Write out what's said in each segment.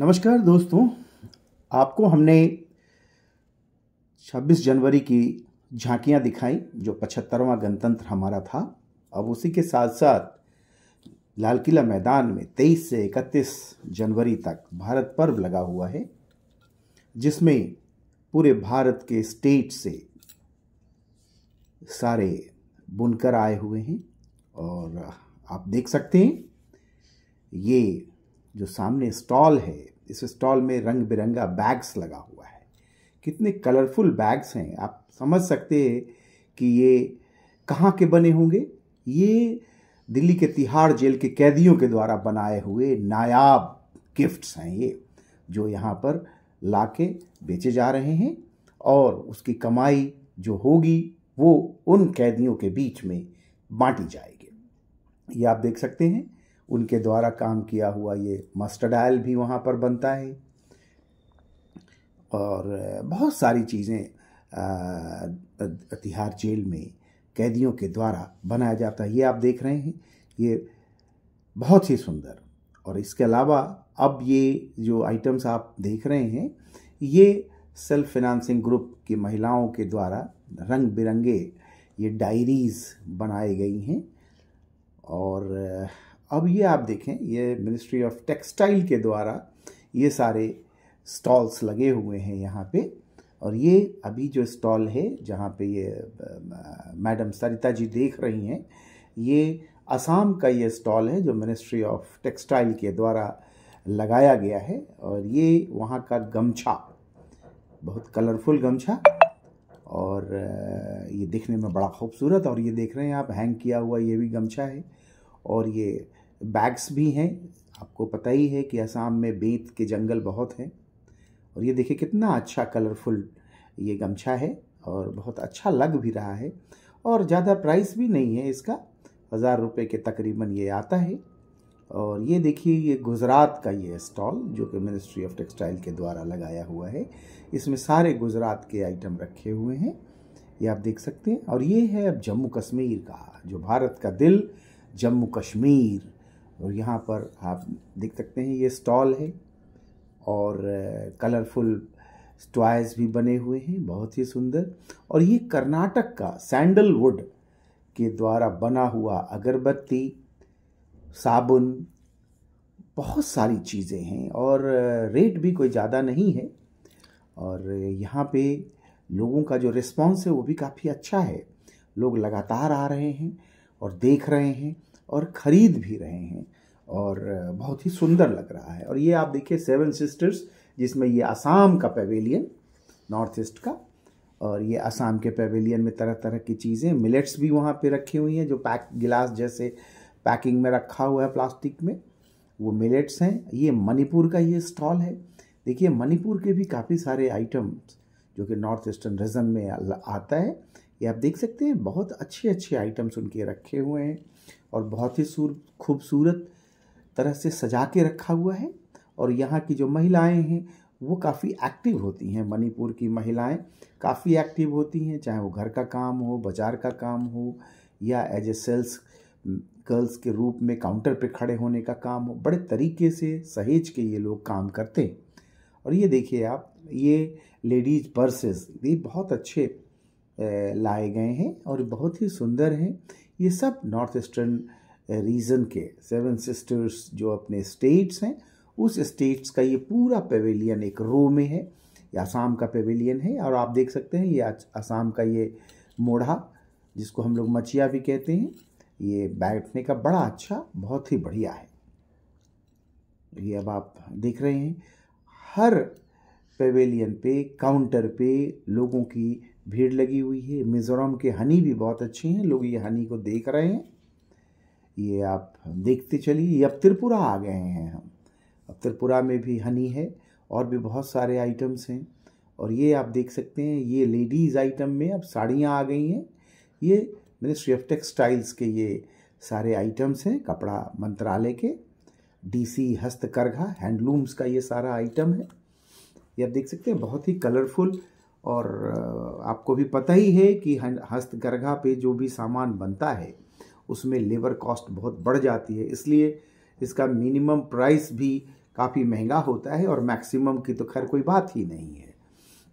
नमस्कार दोस्तों आपको हमने 26 जनवरी की झांकियां दिखाई जो पचहत्तरवां गणतंत्र हमारा था अब उसी के साथ साथ लाल किला मैदान में 23 से 31 जनवरी तक भारत पर्व लगा हुआ है जिसमें पूरे भारत के स्टेट से सारे बुनकर आए हुए हैं और आप देख सकते हैं ये जो सामने स्टॉल है इस स्टॉल में रंग बिरंगा बैग्स लगा हुआ है कितने कलरफुल बैग्स हैं आप समझ सकते हैं कि ये कहाँ के बने होंगे ये दिल्ली के तिहाड़ जेल के कैदियों के द्वारा बनाए हुए नायाब गिफ्ट्स हैं ये जो यहाँ पर ला के बेचे जा रहे हैं और उसकी कमाई जो होगी वो उन कैदियों के बीच में बांटी जाएगी ये आप देख सकते हैं उनके द्वारा काम किया हुआ ये मस्टर्ड आयल भी वहाँ पर बनता है और बहुत सारी चीज़ें तिहार जेल में कैदियों के द्वारा बनाया जाता है ये आप देख रहे हैं ये बहुत ही सुंदर और इसके अलावा अब ये जो आइटम्स आप देख रहे हैं ये सेल्फ फिनांसिंग ग्रुप की महिलाओं के द्वारा रंग बिरंगे ये डायरीज़ बनाई गई हैं और अब ये आप देखें ये मिनिस्ट्री ऑफ टेक्सटाइल के द्वारा ये सारे स्टॉल्स लगे हुए हैं यहाँ पे और ये अभी जो स्टॉल है जहाँ पे ये मैडम सरिता जी देख रही हैं ये असम का ये स्टॉल है जो मिनिस्ट्री ऑफ टेक्सटाइल के द्वारा लगाया गया है और ये वहाँ का गमछा बहुत कलरफुल गमछा और ये देखने में बड़ा खूबसूरत और ये देख रहे हैं आप हैंग किया हुआ ये भी गमछा है और ये बैग्स भी हैं आपको पता ही है कि असम में बेंत के जंगल बहुत हैं और ये देखिए कितना अच्छा कलरफुल ये गमछा है और बहुत अच्छा लग भी रहा है और ज़्यादा प्राइस भी नहीं है इसका हज़ार रुपये के तकरीबन ये आता है और ये देखिए ये गुजरात का ये स्टॉल जो कि मिनिस्ट्री ऑफ टेक्सटाइल के द्वारा लगाया हुआ है इसमें सारे गुजरात के आइटम रखे हुए हैं ये आप देख सकते हैं और ये है अब जम्मू कश्मीर का जो भारत का दिल जम्मू कश्मीर और यहाँ पर आप देख सकते हैं ये स्टॉल है और कलरफुल टॉयज भी बने हुए हैं बहुत ही सुंदर और ये कर्नाटक का सैंडलवुड के द्वारा बना हुआ अगरबत्ती साबुन बहुत सारी चीज़ें हैं और रेट भी कोई ज़्यादा नहीं है और यहाँ पे लोगों का जो रिस्पांस है वो भी काफ़ी अच्छा है लोग लगातार आ रहे हैं और देख रहे हैं और ख़रीद भी रहे हैं और बहुत ही सुंदर लग रहा है और ये आप देखिए सेवन सिस्टर्स जिसमें ये आसाम का पवेलियन नॉर्थ ईस्ट का और ये आसाम के पवेलियन में तरह तरह की चीज़ें मिलेट्स भी वहाँ पे रखी हुई हैं जो पैक गिलास जैसे पैकिंग में रखा हुआ है प्लास्टिक में वो मिलेट्स हैं ये मणिपुर का ये स्टॉल है देखिए मणिपुर के भी काफ़ी सारे आइटम्स जो कि नॉर्थ ईस्टर्न रीजन में आता है ये आप देख सकते हैं बहुत अच्छे अच्छे आइटम्स उनके रखे हुए हैं और बहुत ही खूबसूरत तरह से सजा के रखा हुआ है और यहाँ की जो महिलाएं हैं वो काफ़ी एक्टिव होती हैं मणिपुर की महिलाएं काफ़ी एक्टिव होती हैं चाहे वो घर का काम हो बाज़ार का काम हो या एज ए सेल्स गर्ल्स के रूप में काउंटर पे खड़े होने का काम हो बड़े तरीके से सहेज के ये लोग काम करते हैं और ये देखिए आप ये लेडीज़ पर्सेज ये बहुत अच्छे लाए गए हैं और बहुत ही सुंदर हैं ये सब नॉर्थ ईस्टर्न रीजन के सेवन सिस्टर्स जो अपने स्टेट्स हैं उस स्टेट्स का ये पूरा पवेलियन एक रो में है ये आसाम का पवेलियन है और आप देख सकते हैं ये आसाम का ये मोढ़ा जिसको हम लोग मचिया भी कहते हैं ये बैठने का बड़ा अच्छा बहुत ही बढ़िया है ये अब आप देख रहे हैं हर पेवेलियन पे काउंटर पे लोगों की भीड़ लगी हुई है मिज़ोरम के हनी भी बहुत अच्छे हैं लोग ये हनी को देख रहे हैं ये आप देखते चलिए अब त्रिपुरा आ गए हैं हम अब त्रिपुरा में भी हनी है और भी बहुत सारे आइटम्स हैं और ये आप देख सकते हैं ये लेडीज़ आइटम में अब साड़ियाँ आ गई हैं ये मिनिस्ट्री ऑफ टेक्सटाइल्स के ये सारे आइटम्स हैं कपड़ा मंत्रालय के डीसी हस्तकरघा हैंडलूम्स का ये सारा आइटम है ये आप देख सकते हैं बहुत ही कलरफुल और आपको भी पता ही है कि हस्तगर्घा पे जो भी सामान बनता है उसमें लेबर कॉस्ट बहुत बढ़ जाती है इसलिए इसका मिनिमम प्राइस भी काफ़ी महंगा होता है और मैक्सिमम की तो खैर कोई बात ही नहीं है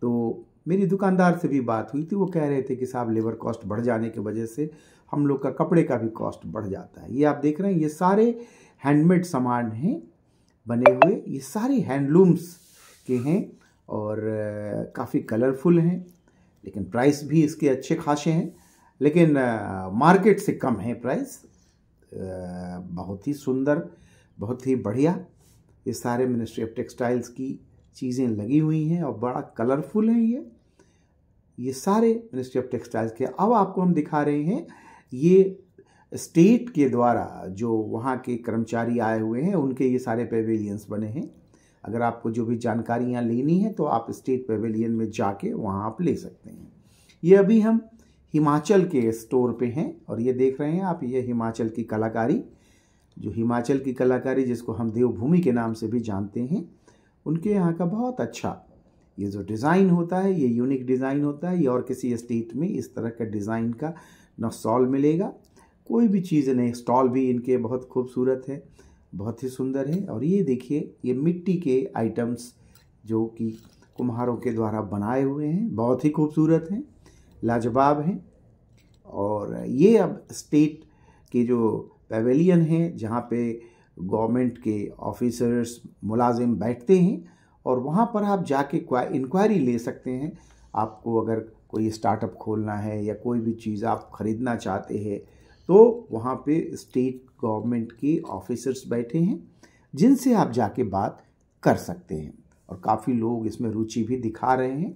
तो मेरी दुकानदार से भी बात हुई थी वो कह रहे थे कि साहब लेबर कॉस्ट बढ़ जाने की वजह से हम लोग का कपड़े का भी कॉस्ट बढ़ जाता है ये आप देख रहे हैं ये सारे हैंडमेड सामान हैं बने हुए ये सारे हैंडलूम्स के हैं और काफ़ी कलरफुल हैं लेकिन प्राइस भी इसके अच्छे खासे हैं लेकिन मार्केट से कम है प्राइस बहुत ही सुंदर बहुत ही बढ़िया ये सारे मिनिस्ट्री ऑफ टेक्सटाइल्स की चीज़ें लगी हुई हैं और बड़ा कलरफुल है ये ये सारे मिनिस्ट्री ऑफ टेक्सटाइल्स के अब आपको हम दिखा रहे हैं ये स्टेट के द्वारा जो वहाँ के कर्मचारी आए हुए हैं उनके ये सारे पेवेलियंस बने हैं अगर आपको जो भी जानकारियाँ लेनी है तो आप स्टेट पेवेलियन में जाके वहाँ आप ले सकते हैं ये अभी हम हिमाचल के स्टोर पे हैं और ये देख रहे हैं आप ये हिमाचल की कलाकारी जो हिमाचल की कलाकारी जिसको हम देवभूमि के नाम से भी जानते हैं उनके यहाँ का बहुत अच्छा ये जो डिज़ाइन होता है ये यूनिक डिज़ाइन होता है ये और किसी स्टेट में इस तरह का डिज़ाइन का न मिलेगा कोई भी चीज़ नहीं स्टॉल भी इनके बहुत खूबसूरत है बहुत ही सुंदर है और ये देखिए ये मिट्टी के आइटम्स जो कि कुम्हारों के द्वारा बनाए हुए हैं बहुत ही खूबसूरत हैं लाजवाब हैं और ये अब स्टेट के जो पवेलियन हैं जहाँ पे गवर्नमेंट के ऑफिसर्स मुलाजिम बैठते हैं और वहाँ पर आप जाके इंक्वायरी ले सकते हैं आपको अगर कोई स्टार्टअप खोलना है या कोई भी चीज़ आप ख़रीदना चाहते हैं तो वहाँ पे स्टेट गवर्नमेंट के ऑफिसर्स बैठे हैं जिनसे आप जाके बात कर सकते हैं और काफ़ी लोग इसमें रुचि भी दिखा रहे हैं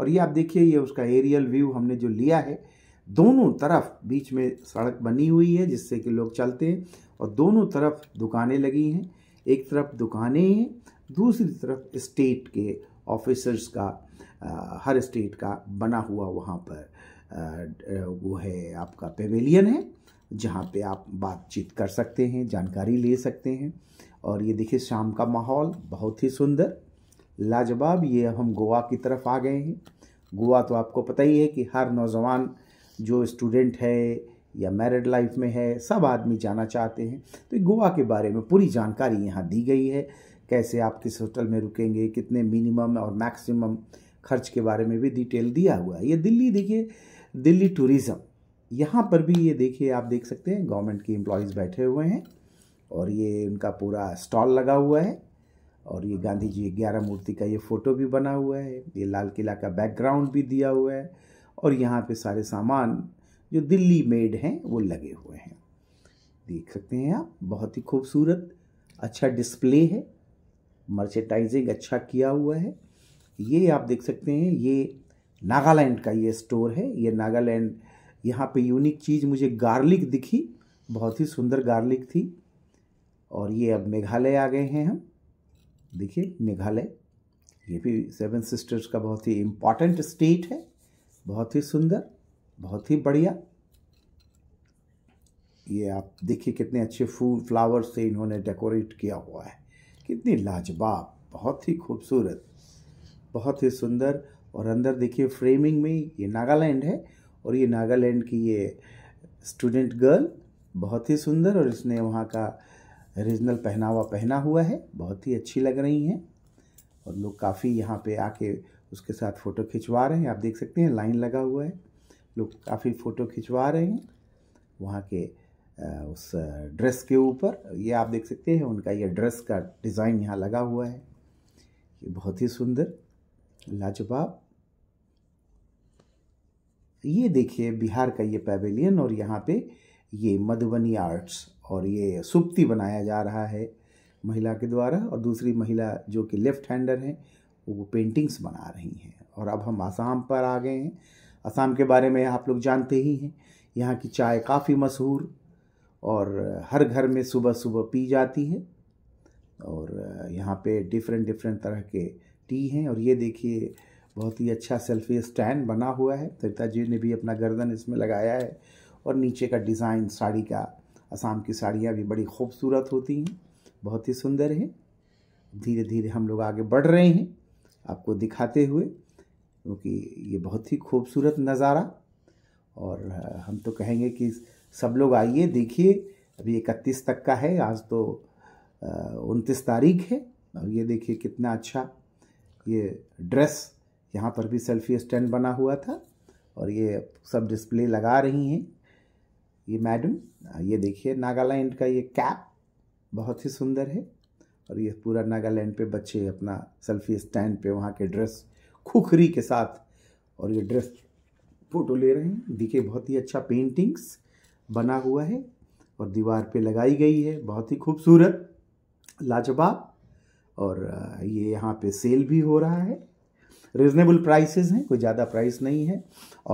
और ये आप देखिए ये उसका एरियल व्यू हमने जो लिया है दोनों तरफ बीच में सड़क बनी हुई है जिससे कि लोग चलते हैं और दोनों तरफ दुकानें लगी हैं एक तरफ दुकानें हैं दूसरी तरफ स्टेट के ऑफिसर्स का आ, हर स्टेट का बना हुआ वहाँ पर वो है आपका पेवेलियन है जहाँ पे आप बातचीत कर सकते हैं जानकारी ले सकते हैं और ये देखिए शाम का माहौल बहुत ही सुंदर लाजवाब ये अब हम गोवा की तरफ आ गए हैं गोवा तो आपको पता ही है कि हर नौजवान जो स्टूडेंट है या मैरिड लाइफ में है सब आदमी जाना चाहते हैं तो गोवा के बारे में पूरी जानकारी यहाँ दी गई है कैसे आप किस होटल में रुकेंगे कितने मिनिमम और मैक्सिमम खर्च के बारे में भी डिटेल दिया हुआ है ये दिल्ली देखिए दिल्ली टूरिज़्म यहाँ पर भी ये देखिए आप देख सकते हैं गवर्नमेंट के एम्प्लॉयज़ बैठे हुए हैं और ये उनका पूरा स्टॉल लगा हुआ है और ये गांधी जी ग्यारह मूर्ति का ये फ़ोटो भी बना हुआ है ये लाल किला का बैकग्राउंड भी दिया हुआ है और यहाँ पे सारे सामान जो दिल्ली मेड हैं वो लगे हुए हैं देख सकते हैं आप बहुत ही खूबसूरत अच्छा डिस्प्ले है मर्चेटाइजिंग अच्छा किया हुआ है ये आप देख सकते हैं ये नागालैंड का ये स्टोर है ये नागालैंड यहाँ पे यूनिक चीज़ मुझे गार्लिक दिखी बहुत ही सुंदर गार्लिक थी और ये अब मेघालय आ गए हैं हम देखिए मेघालय ये भी सेवन सिस्टर्स का बहुत ही इम्पॉर्टेंट स्टेट है बहुत ही सुंदर बहुत ही बढ़िया ये आप देखिए कितने अच्छे फूल फ्लावर से इन्होंने डेकोरेट किया हुआ है कितनी लाजवाब बहुत ही खूबसूरत बहुत ही सुंदर और अंदर देखिए फ्रेमिंग में ये नागालैंड है और ये नागालैंड की ये स्टूडेंट गर्ल बहुत ही सुंदर और इसने वहाँ का रीजनल पहनावा पहना हुआ है बहुत ही अच्छी लग रही हैं और लोग काफ़ी यहाँ पे आके उसके साथ फ़ोटो खिंचवा रहे हैं आप देख सकते हैं लाइन लगा हुआ है लोग काफ़ी फ़ोटो खिंचवा रहे हैं वहाँ के उस ड्रेस के ऊपर ये आप देख सकते हैं उनका ये ड्रेस का डिज़ाइन यहाँ लगा हुआ है ये बहुत ही सुंदर लाजवाब ये देखिए बिहार का ये पैवेलियन और यहाँ पे ये मधुबनी आर्ट्स और ये सुप्ति बनाया जा रहा है महिला के द्वारा और दूसरी महिला जो कि लेफ्ट हैंडर हैं वो पेंटिंग्स बना रही हैं और अब हम आसाम पर आ गए हैं आसाम के बारे में आप लोग जानते ही हैं यहाँ की चाय काफ़ी मशहूर और हर घर में सुबह सुबह पी जाती है और यहाँ पे डिफरेंट डिफरेंट तरह के टी हैं और ये देखिए बहुत ही अच्छा सेल्फी स्टैंड बना हुआ है सरिता जी ने भी अपना गर्दन इसमें लगाया है और नीचे का डिज़ाइन साड़ी का असम की साड़ियाँ भी बड़ी खूबसूरत होती हैं बहुत ही सुंदर है धीरे धीरे हम लोग आगे बढ़ रहे हैं आपको दिखाते हुए क्योंकि ये बहुत ही खूबसूरत नज़ारा और हम तो कहेंगे कि सब लोग आइए देखिए अभी इकतीस तक का है आज तो उनतीस तारीख है और ये देखिए कितना अच्छा ये ड्रेस यहाँ पर भी सेल्फी स्टैंड बना हुआ था और ये सब डिस्प्ले लगा रही हैं ये मैडम ये देखिए नागालैंड का ये कैप बहुत ही सुंदर है और ये पूरा नागालैंड पे बच्चे अपना सेल्फी स्टैंड पे वहाँ के ड्रेस खुखरी के साथ और ये ड्रेस फोटो ले रहे हैं दिखे बहुत ही अच्छा पेंटिंग्स बना हुआ है और दीवार पे लगाई गई है बहुत ही खूबसूरत लाजवाब और ये यहाँ पे सेल भी हो रहा है रिजनेबल प्राइसेस हैं कोई ज़्यादा प्राइस नहीं है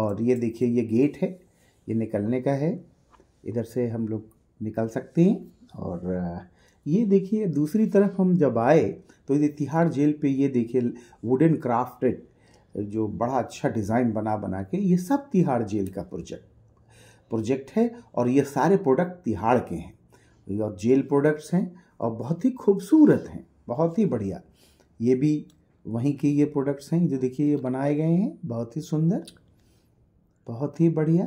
और ये देखिए ये गेट है ये निकलने का है इधर से हम लोग निकल सकते हैं और ये देखिए दूसरी तरफ हम जब आए तो ये तिहाड़ जेल पे ये देखिए वुडन क्राफ्टेड जो बड़ा अच्छा डिज़ाइन बना बना के ये सब तिहाड़ जेल का प्रोजेक्ट प्रोजेक्ट है और ये सारे प्रोडक्ट तिहाड़ के हैं और जेल प्रोडक्ट्स हैं और बहुत ही खूबसूरत हैं बहुत ही बढ़िया ये भी वहीं के ये प्रोडक्ट्स हैं जो देखिए ये बनाए गए हैं बहुत ही सुंदर बहुत ही बढ़िया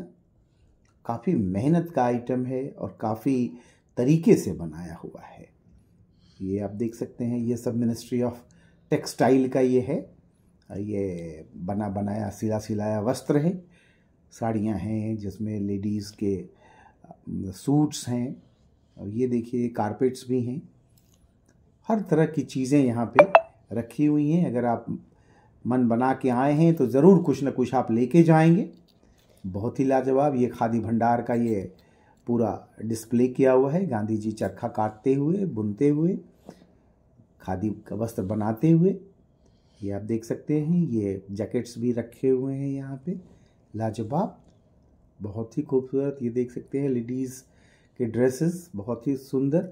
काफ़ी मेहनत का आइटम है और काफ़ी तरीके से बनाया हुआ है ये आप देख सकते हैं ये सब मिनिस्ट्री ऑफ टेक्सटाइल का ये है ये बना बनाया सिला सिलाया वस्त्र है साड़ियाँ हैं जिसमें लेडीज़ के सूट्स हैं और ये देखिए कारपेट्स भी हैं हर तरह की चीज़ें यहाँ पे रखी हुई हैं अगर आप मन बना के आए हैं तो ज़रूर कुछ ना कुछ आप लेके जाएंगे बहुत ही लाजवाब ये खादी भंडार का ये पूरा डिस्प्ले किया हुआ है गांधी जी चरखा काटते हुए बुनते हुए खादी का वस्त्र बनाते हुए ये आप देख सकते हैं ये जैकेट्स भी रखे हुए हैं यहाँ पे लाजवाब बहुत ही खूबसूरत ये देख सकते हैं लेडीज़ के ड्रेसेस बहुत ही सुंदर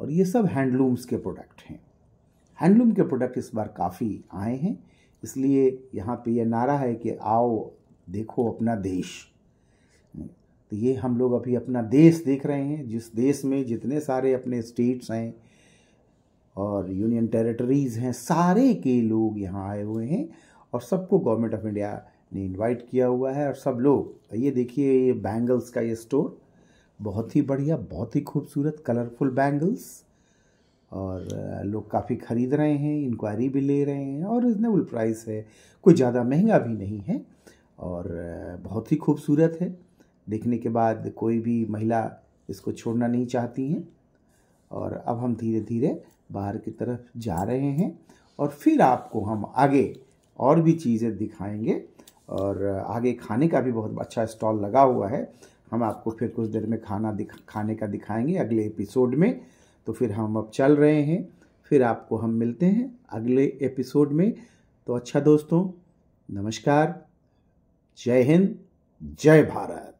और ये सब हैंडलूम्स के प्रोडक्ट हैं हैंडलूम के प्रोडक्ट इस बार काफ़ी आए हैं इसलिए यहाँ पे ये नारा है कि आओ देखो अपना देश तो ये हम लोग अभी अपना देश देख रहे हैं जिस देश में जितने सारे अपने स्टेट्स हैं और यूनियन टेरिटरीज़ हैं सारे के लोग यहाँ आए हुए हैं और सबको गवर्नमेंट ऑफ इंडिया ने इनवाइट किया हुआ है और सब लोग ये देखिए ये बैंगल्स का ये स्टोर बहुत ही बढ़िया बहुत ही खूबसूरत कलरफुल बैंगल्स और लोग काफ़ी ख़रीद रहे हैं इंक्वायरी भी ले रहे हैं और रिजनेबल प्राइस है कोई ज़्यादा महंगा भी नहीं है और बहुत ही खूबसूरत है देखने के बाद कोई भी महिला इसको छोड़ना नहीं चाहती हैं और अब हम धीरे धीरे बाहर की तरफ जा रहे हैं और फिर आपको हम आगे और भी चीज़ें दिखाएंगे और आगे खाने का भी बहुत अच्छा स्टॉल लगा हुआ है हम आपको फिर कुछ देर में खाना दिखा खाने का दिखाएंगे अगले एपिसोड में तो फिर हम अब चल रहे हैं फिर आपको हम मिलते हैं अगले एपिसोड में तो अच्छा दोस्तों नमस्कार जय हिंद जय भारत